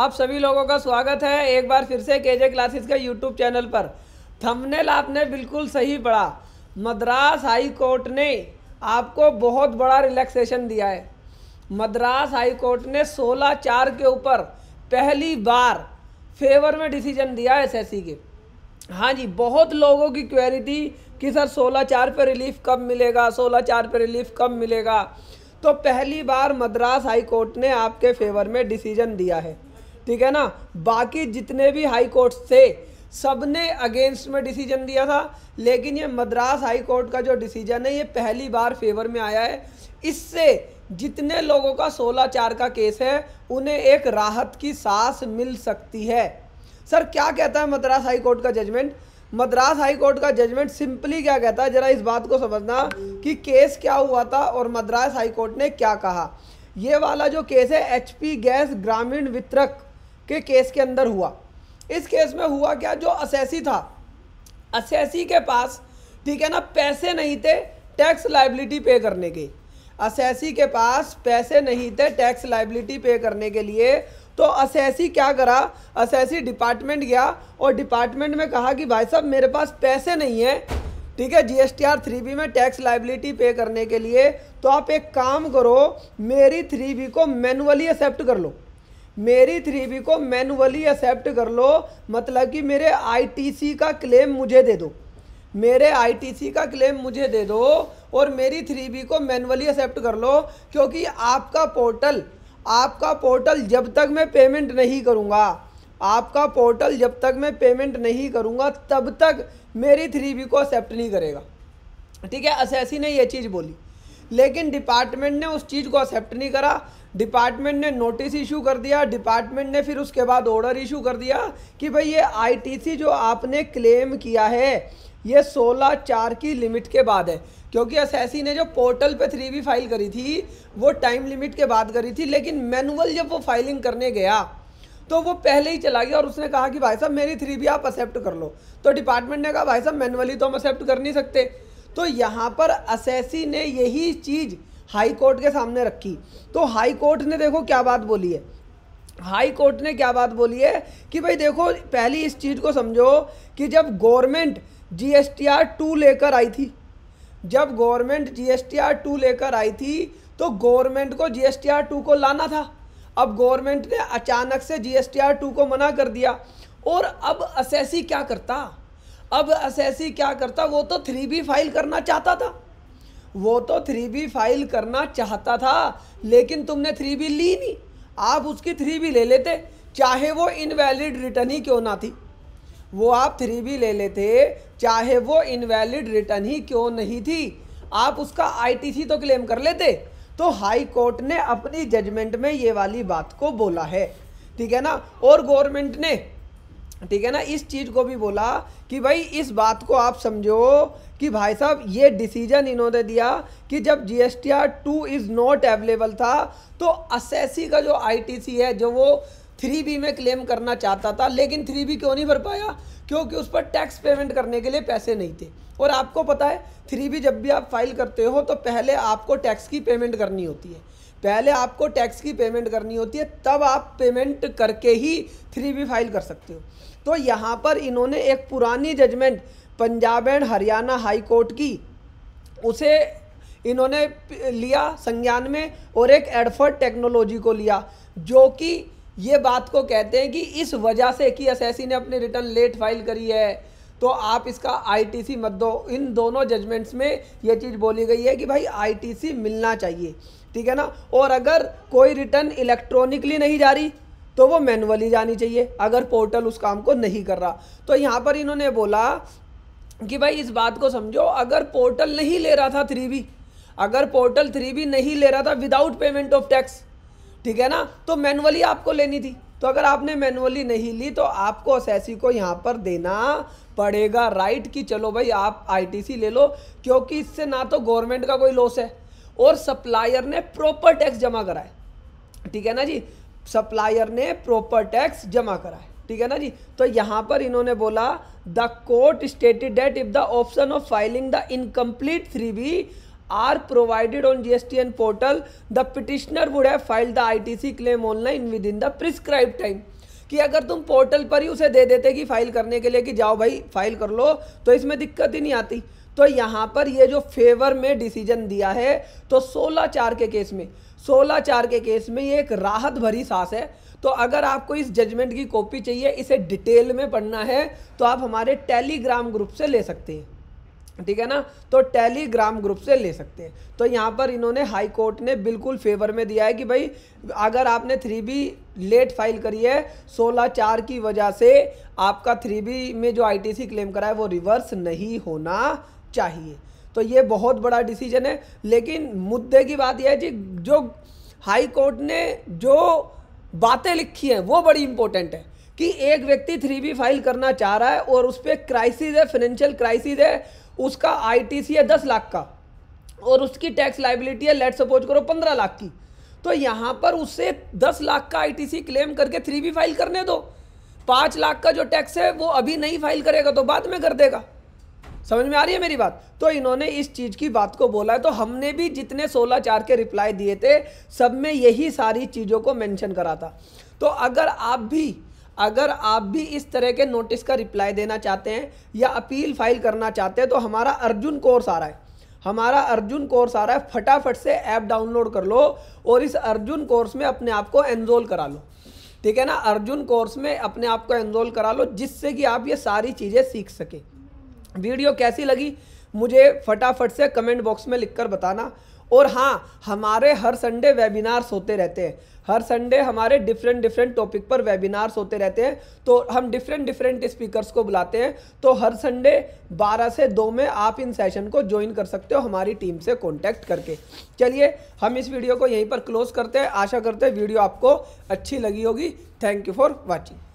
आप सभी लोगों का स्वागत है एक बार फिर से के जे क्लासेस के यूट्यूब चैनल पर थंबनेल आपने बिल्कुल सही पढ़ा मद्रास हाई कोर्ट ने आपको बहुत बड़ा रिलैक्सेशन दिया है मद्रास हाई कोर्ट ने 16 चार के ऊपर पहली बार फेवर में डिसीजन दिया है एस के हाँ जी बहुत लोगों की क्वेरी थी कि सर सोलह चार पर रिलीफ कब मिलेगा सोलह चार पर रिलीफ कब मिलेगा तो पहली बार मद्रास हाई कोर्ट ने आपके फेवर में डिसीजन दिया है ठीक है ना बाकी जितने भी हाई कोर्ट थे सब ने अगेंस्ट में डिसीजन दिया था लेकिन ये मद्रास हाई कोर्ट का जो डिसीजन है ये पहली बार फेवर में आया है इससे जितने लोगों का सोलह चार का केस है उन्हें एक राहत की सांस मिल सकती है सर क्या कहता है मद्रास हाई कोर्ट का जजमेंट मद्रास हाई कोर्ट का जजमेंट सिंपली क्या कहता है जरा इस बात को समझना कि केस क्या हुआ था और मद्रास हाई कोर्ट ने क्या कहा ये वाला जो केस है एचपी गैस ग्रामीण वितरक के केस के अंदर हुआ इस केस में हुआ क्या जो असैसी था असैसी के पास ठीक है ना पैसे नहीं थे टैक्स लाइबिलिटी पे करने के असैसी के पास पैसे नहीं थे टैक्स लाइबिलिटी पे करने के लिए तो असैसी क्या करा असैसी डिपार्टमेंट गया और डिपार्टमेंट में कहा कि भाई साहब मेरे पास पैसे नहीं हैं ठीक है जीएसटीआर थ्री बी में टैक्स लाइबिलिटी पे करने के लिए तो आप एक काम करो मेरी थ्री बी को मैनुअली एक्सेप्ट कर लो मेरी थ्री बी को मैनुअली एक्सेप्ट कर लो मतलब कि मेरे आईटीसी का क्लेम मुझे दे दो मेरे आईटीसी का क्लेम मुझे दे दो और मेरी थ्री बी को मैनुअली एक्सेप्ट कर लो क्योंकि आपका पोर्टल आपका पोर्टल जब तक मैं पेमेंट नहीं करूँगा आपका पोर्टल जब तक मैं पेमेंट नहीं करूँगा तब तक मेरी थ्री बी को एक्सेप्ट नहीं करेगा ठीक है असैसी ने यह चीज़ बोली लेकिन डिपार्टमेंट ने उस चीज़ को एक्सेप्ट नहीं करा डिपार्टमेंट ने नोटिस इशू कर दिया डिपार्टमेंट ने फिर उसके बाद ऑर्डर इशू कर दिया कि भाई ये आईटीसी जो आपने क्लेम किया है ये सोलह चार की लिमिट के बाद है क्योंकि एस ने जो पोर्टल पे थ्री बी फाइल करी थी वो टाइम लिमिट के बाद करी थी लेकिन मैनुअल जब वो फाइलिंग करने गया तो वो पहले ही चला गया और उसने कहा कि भाई साहब मेरी थ्री बी आप एक्सेप्ट कर लो तो डिपार्टमेंट ने कहा भाई साहब मैनुअली तो हम एक्सेप्ट कर नहीं सकते तो यहाँ पर असेसी ने यही चीज़ हाई कोर्ट के सामने रखी तो हाई कोर्ट ने देखो क्या बात बोली है हाई कोर्ट ने क्या बात बोली है कि भाई देखो पहली इस चीज़ को समझो कि जब government G S T R two लेकर आई थी जब government G S T R two लेकर आई थी तो गवर्नमेंट को G S T R two को लाना था अब गवर्नमेंट ने अचानक से G S T R two को मना कर दिया और अब असेसी क्या करता अब एस क्या करता वो तो थ्री बी फाइल करना चाहता था वो तो थ्री बी फाइल करना चाहता था लेकिन तुमने थ्री बी ली नहीं आप उसकी थ्री बी ले लेते चाहे वो इनवैलिड रिटर्न ही क्यों ना थी वो आप थ्री बी ले लेते चाहे वो इनवैलिड रिटर्न ही क्यों नहीं थी आप उसका आईटीसी तो क्लेम कर लेते तो हाई कोर्ट ने अपनी जजमेंट में ये वाली बात को बोला है ठीक है ना और गवर्नमेंट ने ठीक है ना इस चीज़ को भी बोला कि भाई इस बात को आप समझो कि भाई साहब ये डिसीजन इन्होंने दिया कि जब G S T R two is not available था तो असेसी का जो आई टी सी है जो वो थ्री बी में क्लेम करना चाहता था लेकिन थ्री बी क्यों नहीं भर पाया क्योंकि उस पर टैक्स पेमेंट करने के लिए पैसे नहीं थे और आपको पता है थ्री बी जब भी आप फाइल करते हो तो पहले आपको टैक्स की पेमेंट करनी होती है पहले आपको टैक्स की पेमेंट करनी होती है तब आप पेमेंट करके ही थ्री बी फाइल कर सकते हो तो यहाँ पर इन्होंने एक पुरानी judgment Punjab and Haryana high court की उसे इन्होंने लिया संज्ञान में और एक एडफर्ड टेक्नोलॉजी को लिया जो कि ये बात को कहते हैं कि इस वजह से कि एस ने अपनी रिटर्न लेट फाइल करी है तो आप इसका आईटीसी मत दो इन दोनों जजमेंट्स में ये चीज़ बोली गई है कि भाई आईटीसी मिलना चाहिए ठीक है ना और अगर कोई रिटर्न इलेक्ट्रॉनिकली नहीं जा रही तो वो मैनुअली जानी चाहिए अगर पोर्टल उस काम को नहीं कर रहा तो यहाँ पर इन्होंने बोला कि भाई इस बात को समझो अगर पोर्टल नहीं ले रहा था थ्री अगर पोर्टल थ्री नहीं ले रहा था विदाउट पेमेंट ऑफ टैक्स ठीक है ना तो मैनुअली आपको लेनी थी तो अगर आपने मैनुअली नहीं ली तो आपको एसएससी को यहाँ पर देना पड़ेगा राइट कि चलो भाई आप आईटीसी ले लो क्योंकि इससे ना तो गवर्नमेंट का कोई लॉस है और सप्लायर ने प्रॉपर टैक्स जमा कराए ठीक है ना जी सप्लायर ने प्रॉपर टैक्स जमा कराए ठीक है ना जी तो यहाँ पर इन्होंने बोला the court stated that if the option of filing the incomplete three B are provided on GSTN portal, the petitioner would have filed the ITC claim online within the prescribed time. कि अगर तुम portal पर ही उसे दे देते कि file करने के लिए कि जाओ भाई फाइल कर लो तो इसमें दिक्कत ही नहीं आती तो यहाँ पर ये जो फेवर में डिसीजन दिया है तो 16 चार के केस में 16 चार के केस में ये एक राहत भरी सांस है तो अगर आपको इस जजमेंट की कॉपी चाहिए इसे डिटेल में पढ़ना है तो आप हमारे टेलीग्राम ग्रुप से ले सकते हैं ठीक है ना तो टेलीग्राम ग्रुप से ले सकते हैं तो यहाँ पर इन्होंने हाई कोर्ट ने बिल्कुल फेवर में दिया है कि भाई अगर आपने थ्री बी लेट फाइल करी है सोलह चार की वजह से आपका थ्री बी में जो आईटीसी क्लेम करा है वो रिवर्स नहीं होना चाहिए तो ये बहुत बड़ा डिसीजन है लेकिन मुद्दे की बात यह है कि जो हाई कोर्ट ने जो बातें लिखी हैं वो बड़ी इंपॉर्टेंट है कि एक व्यक्ति थ्री बी फाइल करना चाह रहा है और उस पर क्राइसिस है फाइनेंशियल क्राइसिस है उसका आईटीसी है दस लाख का और उसकी टैक्स लाइबिलिटी है लेट सपोज करो पंद्रह लाख की तो यहाँ पर उससे दस लाख का आईटीसी क्लेम करके थ्री बी फाइल करने दो पाँच लाख का जो टैक्स है वो अभी नहीं फाइल करेगा तो बाद में कर देगा समझ में आ रही है मेरी बात तो इन्होंने इस चीज़ की बात को बोला है तो हमने भी जितने सोलह चार के रिप्लाई दिए थे सब में यही सारी चीज़ों को मेंशन करा था तो अगर आप भी अगर आप भी इस तरह के नोटिस का रिप्लाई देना चाहते हैं या अपील फाइल करना चाहते हैं तो हमारा अर्जुन कोर्स आ रहा है हमारा अर्जुन कोर्स आ रहा है फटाफट से ऐप डाउनलोड कर लो और इस अर्जुन कोर्स में अपने आप को एनरोल करा लो ठीक है ना अर्जुन कोर्स में अपने आप को एनरोल करा लो जिससे कि आप ये सारी चीज़ें सीख सकें वीडियो कैसी लगी मुझे फटाफट से कमेंट बॉक्स में लिखकर बताना और हाँ हमारे हर संडे वेबिनार्स होते रहते हैं हर संडे हमारे डिफरेंट डिफरेंट टॉपिक पर वेबिनार्स होते रहते हैं तो हम डिफरेंट डिफरेंट स्पीकर्स को बुलाते हैं तो हर संडे 12 से 2 में आप इन सेशन को ज्वाइन कर सकते हो हमारी टीम से कांटेक्ट करके चलिए हम इस वीडियो को यहीं पर क्लोज करते हैं आशा करते हैं वीडियो आपको अच्छी लगी होगी थैंक यू फॉर वॉचिंग